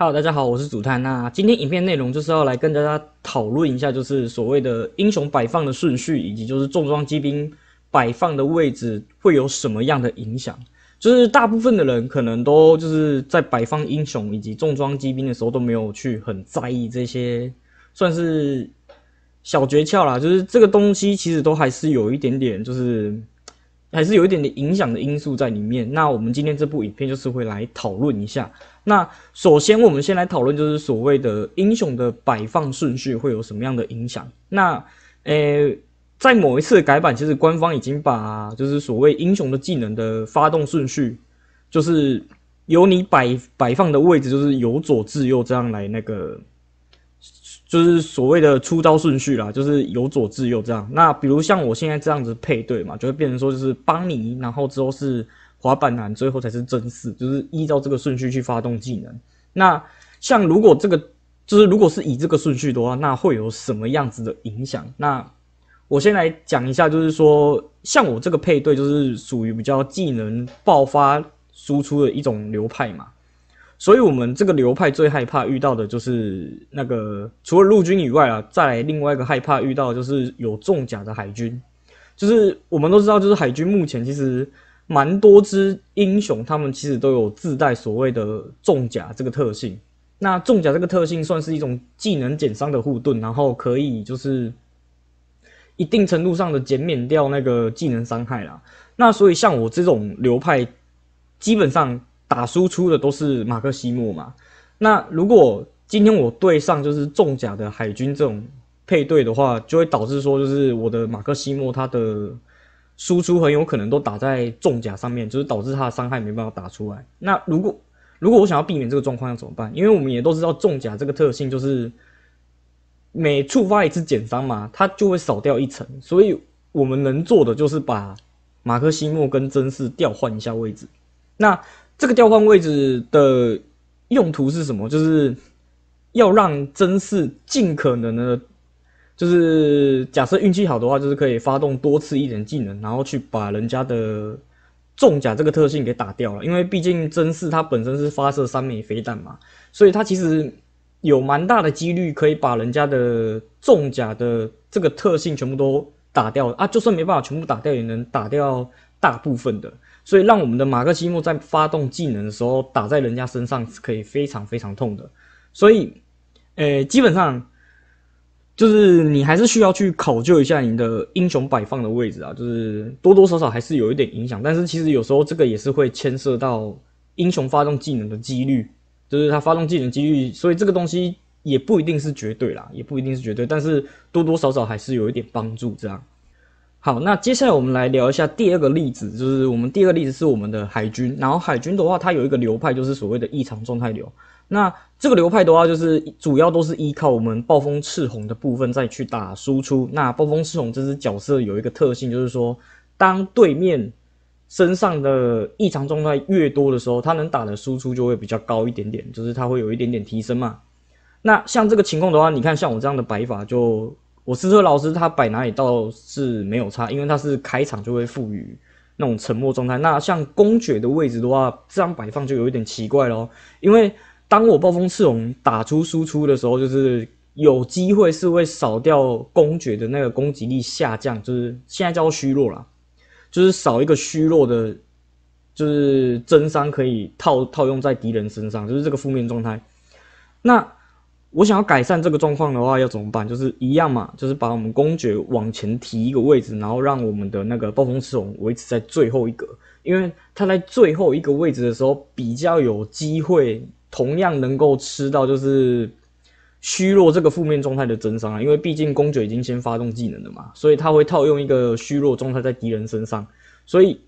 Hello，大家好，我是祖探。那今天影片内容就是要来跟大家讨论一下，就是所谓的英雄摆放的顺序，以及就是重装机兵摆放的位置会有什么样的影响。就是大部分的人可能都就是在摆放英雄以及重装机兵的时候都没有去很在意这些，算是小诀窍啦。就是这个东西其实都还是有一点点，就是。还是有一点点影响的因素在里面。那我们今天这部影片就是会来讨论一下。那首先我们先来讨论，就是所谓的英雄的摆放顺序会有什么样的影响？那呃，在某一次改版，其实官方已经把就是所谓英雄的技能的发动顺序，就是由你摆摆放的位置，就是由左至右这样来那个。就是所谓的出招顺序啦，就是由左至右这样。那比如像我现在这样子配对嘛，就会变成说就是邦尼，然后之后是滑板男，最后才是真四，就是依照这个顺序去发动技能。那像如果这个就是如果是以这个顺序的话，那会有什么样子的影响？那我先来讲一下，就是说像我这个配对就是属于比较技能爆发输出的一种流派嘛。所以，我们这个流派最害怕遇到的就是那个，除了陆军以外啊，再来另外一个害怕遇到就是有重甲的海军。就是我们都知道，就是海军目前其实蛮多支英雄，他们其实都有自带所谓的重甲这个特性。那重甲这个特性算是一种技能减伤的护盾，然后可以就是一定程度上的减免掉那个技能伤害啦。那所以，像我这种流派，基本上。打输出的都是马克西莫嘛？那如果今天我对上就是重甲的海军这种配对的话，就会导致说，就是我的马克西莫他的输出很有可能都打在重甲上面，就是导致他的伤害没办法打出来。那如果如果我想要避免这个状况，要怎么办？因为我们也都知道重甲这个特性就是每触发一次减伤嘛，它就会少掉一层。所以我们能做的就是把马克西莫跟真嗣调换一下位置。那这个调换位置的用途是什么？就是要让真嗣尽可能的，就是假设运气好的话，就是可以发动多次一点技能，然后去把人家的重甲这个特性给打掉了。因为毕竟真嗣它本身是发射三枚飞弹嘛，所以它其实有蛮大的几率可以把人家的重甲的这个特性全部都打掉啊。就算没办法全部打掉，也能打掉大部分的。所以让我们的马克西莫在发动技能的时候打在人家身上是可以非常非常痛的，所以，呃，基本上就是你还是需要去考究一下你的英雄摆放的位置啊，就是多多少少还是有一点影响。但是其实有时候这个也是会牵涉到英雄发动技能的几率，就是他发动技能几率，所以这个东西也不一定是绝对啦，也不一定是绝对，但是多多少少还是有一点帮助这样。好，那接下来我们来聊一下第二个例子，就是我们第二个例子是我们的海军。然后海军的话，它有一个流派，就是所谓的异常状态流。那这个流派的话，就是主要都是依靠我们暴风赤红的部分再去打输出。那暴风赤红这只角色有一个特性，就是说，当对面身上的异常状态越多的时候，它能打的输出就会比较高一点点，就是它会有一点点提升嘛。那像这个情况的话，你看像我这样的摆法就。我思尊老师他摆哪里倒是没有差，因为他是开场就会赋予那种沉默状态。那像公爵的位置的话，这样摆放就有一点奇怪咯，因为当我暴风刺龙打出输出的时候，就是有机会是会少掉公爵的那个攻击力下降，就是现在叫虚弱啦，就是少一个虚弱的，就是真伤可以套套用在敌人身上，就是这个负面状态。那我想要改善这个状况的话，要怎么办？就是一样嘛，就是把我们公爵往前提一个位置，然后让我们的那个暴风赤龙维持在最后一格，因为他在最后一个位置的时候比较有机会，同样能够吃到就是虚弱这个负面状态的增伤啊。因为毕竟公爵已经先发动技能了嘛，所以他会套用一个虚弱状态在敌人身上。所以，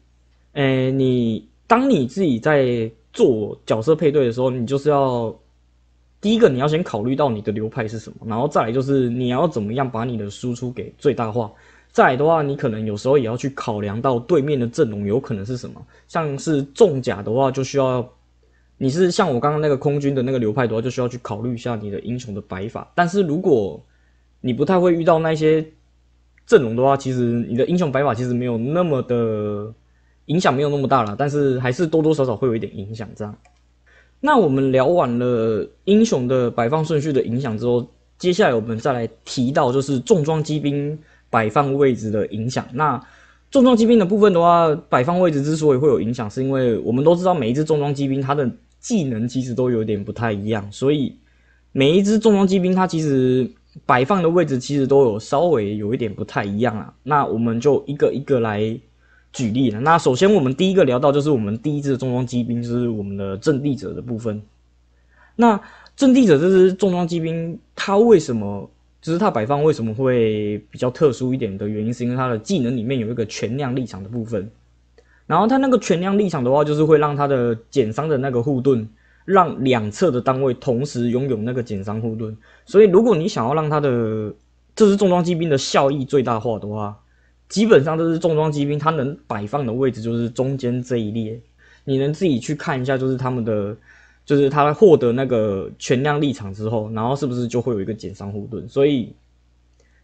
呃，你当你自己在做角色配对的时候，你就是要。第一个，你要先考虑到你的流派是什么，然后再来就是你要怎么样把你的输出给最大化。再来的话，你可能有时候也要去考量到对面的阵容有可能是什么。像是重甲的话，就需要你是像我刚刚那个空军的那个流派的话，就需要去考虑一下你的英雄的摆法。但是如果你不太会遇到那些阵容的话，其实你的英雄摆法其实没有那么的影响，没有那么大了。但是还是多多少少会有一点影响，这样。那我们聊完了英雄的摆放顺序的影响之后，接下来我们再来提到就是重装机兵摆放位置的影响。那重装机兵的部分的话，摆放位置之所以会有影响，是因为我们都知道每一只重装机兵它的技能其实都有点不太一样，所以每一只重装机兵它其实摆放的位置其实都有稍微有一点不太一样啊。那我们就一个一个来。举例了，那首先我们第一个聊到就是我们第一支重装机兵，就是我们的阵地者的部分。那阵地者这支重装机兵，它为什么就是它摆放为什么会比较特殊一点的原因，是因为它的技能里面有一个全量立场的部分。然后它那个全量立场的话，就是会让它的减伤的那个护盾，让两侧的单位同时拥有那个减伤护盾。所以如果你想要让它的这支重装机兵的效益最大化的话，基本上都是重装机兵，它能摆放的位置就是中间这一列。你能自己去看一下，就是他们的，就是他获得那个全量立场之后，然后是不是就会有一个减伤护盾？所以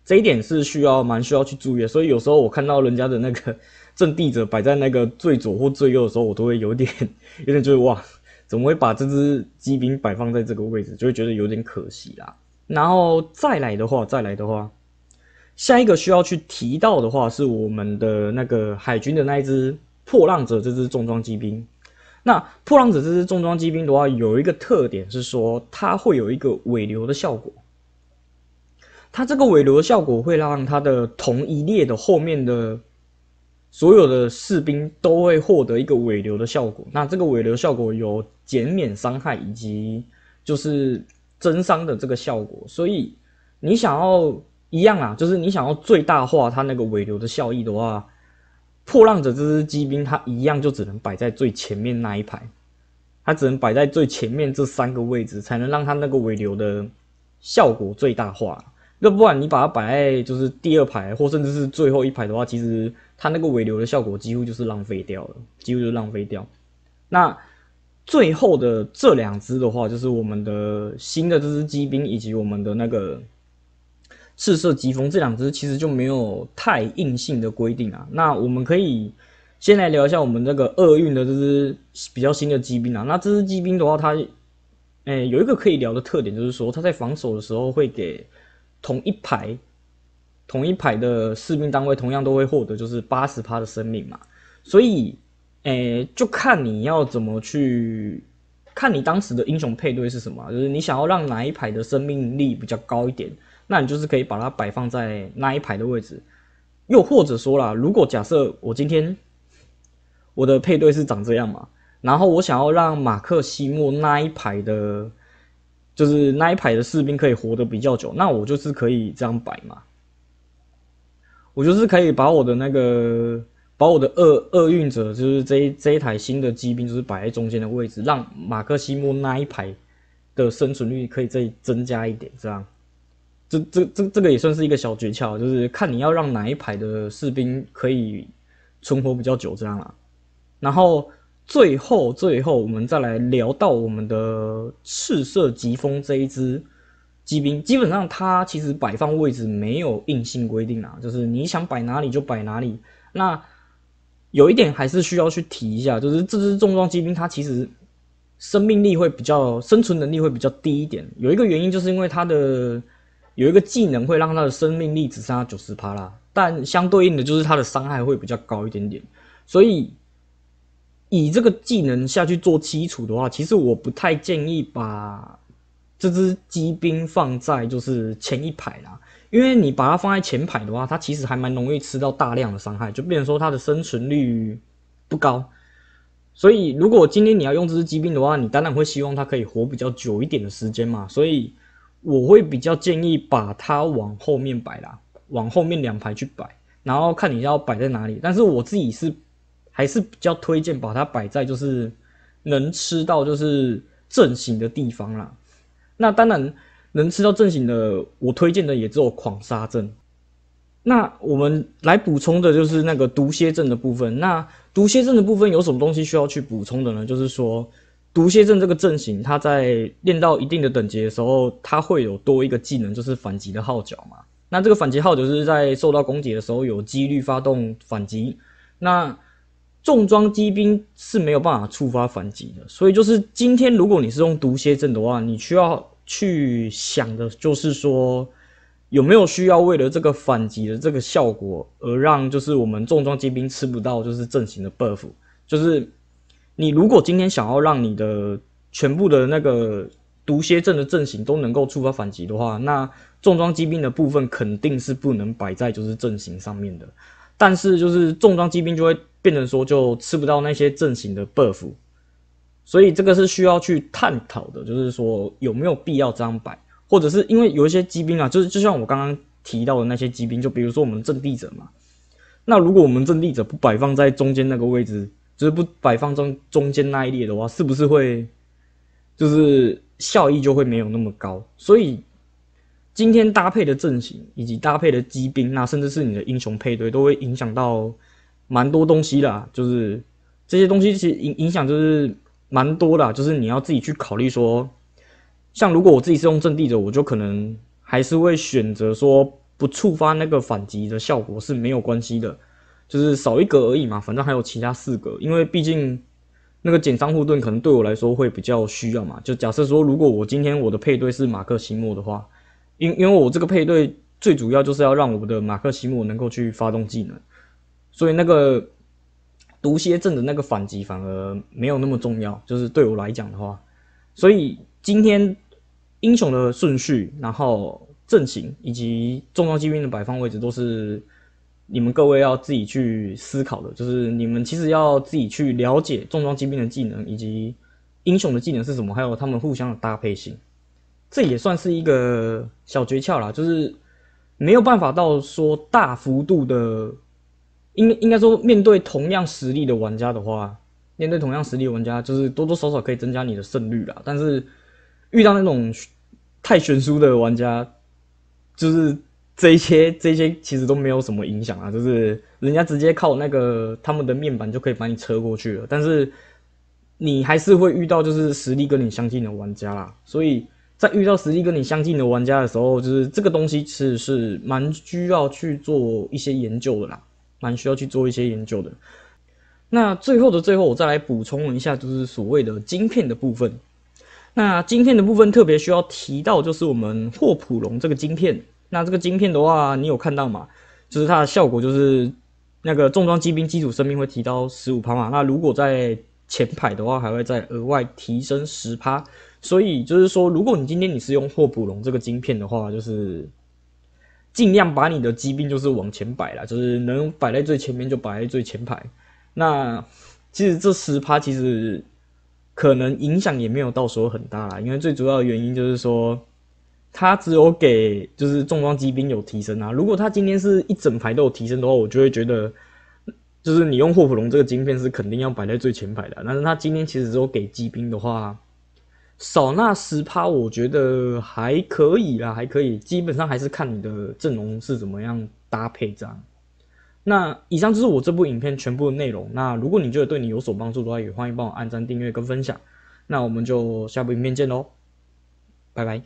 这一点是需要蛮需要去注意的。所以有时候我看到人家的那个阵地者摆在那个最左或最右的时候，我都会有点 有点就是哇，怎么会把这只机兵摆放在这个位置？就会觉得有点可惜啦。然后再来的话，再来的话。下一个需要去提到的话是我们的那个海军的那一支破浪者这支重装机兵。那破浪者这支重装机兵的话，有一个特点是说，它会有一个尾流的效果。它这个尾流的效果会让它的同一列的后面的所有的士兵都会获得一个尾流的效果。那这个尾流效果有减免伤害以及就是增伤的这个效果。所以你想要。一样啊，就是你想要最大化它那个尾流的效益的话，破浪者这只机兵，它一样就只能摆在最前面那一排，它只能摆在最前面这三个位置，才能让它那个尾流的效果最大化。那不然你把它摆在就是第二排，或甚至是最后一排的话，其实它那个尾流的效果几乎就是浪费掉了，几乎就浪费掉。那最后的这两只的话，就是我们的新的这只机兵以及我们的那个。赤色疾风这两支其实就没有太硬性的规定啊。那我们可以先来聊一下我们这个厄运的这支比较新的机兵啊。那这支机兵的话，它诶有一个可以聊的特点，就是说它在防守的时候会给同一排同一排的士兵单位同样都会获得就是八十趴的生命嘛。所以诶就看你要怎么去看你当时的英雄配对是什么，就是你想要让哪一排的生命力比较高一点。那你就是可以把它摆放在那一排的位置，又或者说啦，如果假设我今天我的配对是长这样嘛，然后我想要让马克西莫那一排的，就是那一排的士兵可以活得比较久，那我就是可以这样摆嘛。我就是可以把我的那个，把我的厄厄运者，就是这这一台新的机兵，就是摆在中间的位置，让马克西莫那一排的生存率可以再增加一点，这样。这这这这个也算是一个小诀窍，就是看你要让哪一排的士兵可以存活比较久这样啦。然后最后最后，我们再来聊到我们的赤色疾风这一支机兵，基本上它其实摆放位置没有硬性规定啊，就是你想摆哪里就摆哪里。那有一点还是需要去提一下，就是这支重装机兵它其实生命力会比较、生存能力会比较低一点，有一个原因就是因为它的。有一个技能会让他的生命力只剩下九十帕啦，但相对应的就是他的伤害会比较高一点点。所以以这个技能下去做基础的话，其实我不太建议把这只机兵放在就是前一排啦，因为你把它放在前排的话，它其实还蛮容易吃到大量的伤害，就变成说它的生存率不高。所以如果今天你要用这只疾兵的话，你当然会希望它可以活比较久一点的时间嘛。所以。我会比较建议把它往后面摆啦，往后面两排去摆，然后看你要摆在哪里。但是我自己是还是比较推荐把它摆在就是能吃到就是正形的地方啦。那当然能吃到正形的，我推荐的也只有狂沙症。那我们来补充的就是那个毒蝎症的部分。那毒蝎症的部分有什么东西需要去补充的呢？就是说。毒蝎阵这个阵型，它在练到一定的等级的时候，它会有多一个技能，就是反击的号角嘛。那这个反击号角是在受到攻击的时候有几率发动反击。那重装机兵是没有办法触发反击的。所以就是今天，如果你是用毒蝎阵的话，你需要去想的就是说，有没有需要为了这个反击的这个效果，而让就是我们重装机兵吃不到就是阵型的 buff，就是。你如果今天想要让你的全部的那个毒蝎阵的阵型都能够触发反击的话，那重装机兵的部分肯定是不能摆在就是阵型上面的，但是就是重装机兵就会变成说就吃不到那些阵型的 buff，所以这个是需要去探讨的，就是说有没有必要这样摆，或者是因为有一些机兵啊，就是就像我刚刚提到的那些机兵，就比如说我们阵地者嘛，那如果我们阵地者不摆放在中间那个位置。就是不摆放中中间那一列的话，是不是会就是效益就会没有那么高？所以今天搭配的阵型以及搭配的机兵，那甚至是你的英雄配对，都会影响到蛮多东西的。就是这些东西其实影影响就是蛮多的，就是你要自己去考虑说，像如果我自己是用阵地者，我就可能还是会选择说不触发那个反击的效果是没有关系的。就是少一格而已嘛，反正还有其他四格。因为毕竟那个减伤护盾可能对我来说会比较需要嘛。就假设说，如果我今天我的配对是马克西莫的话，因因为我这个配对最主要就是要让我的马克西莫能够去发动技能，所以那个毒蝎阵的那个反击反而没有那么重要。就是对我来讲的话，所以今天英雄的顺序，然后阵型以及重要机兵的摆放位置都是。你们各位要自己去思考的，就是你们其实要自己去了解重装机兵的技能以及英雄的技能是什么，还有他们互相的搭配性。这也算是一个小诀窍啦，就是没有办法到说大幅度的，应应该说面对同样实力的玩家的话，面对同样实力玩家，就是多多少少可以增加你的胜率啦。但是遇到那种太悬殊的玩家，就是。这些这些其实都没有什么影响啊，就是人家直接靠那个他们的面板就可以把你车过去了。但是你还是会遇到就是实力跟你相近的玩家啦，所以在遇到实力跟你相近的玩家的时候，就是这个东西其实是蛮需要去做一些研究的啦，蛮需要去做一些研究的。那最后的最后，我再来补充一下，就是所谓的晶片的部分。那晶片的部分特别需要提到，就是我们霍普龙这个晶片。那这个晶片的话，你有看到吗？就是它的效果就是那个重装机兵基础生命会提高十五趴嘛。那如果在前排的话，还会再额外提升十趴。所以就是说，如果你今天你是用霍普龙这个晶片的话，就是尽量把你的疾病就是往前摆了，就是能摆在最前面就摆在最前排。那其实这十趴其实可能影响也没有到时候很大，因为最主要的原因就是说。他只有给就是重装机兵有提升啊，如果他今天是一整排都有提升的话，我就会觉得就是你用霍普龙这个晶片是肯定要摆在最前排的。但是他今天其实只有给机兵的话，少那十趴，我觉得还可以啦，还可以，基本上还是看你的阵容是怎么样搭配这样。那以上就是我这部影片全部的内容。那如果你觉得对你有所帮助的话，也欢迎帮我按赞、订阅跟分享。那我们就下部影片见喽，拜拜。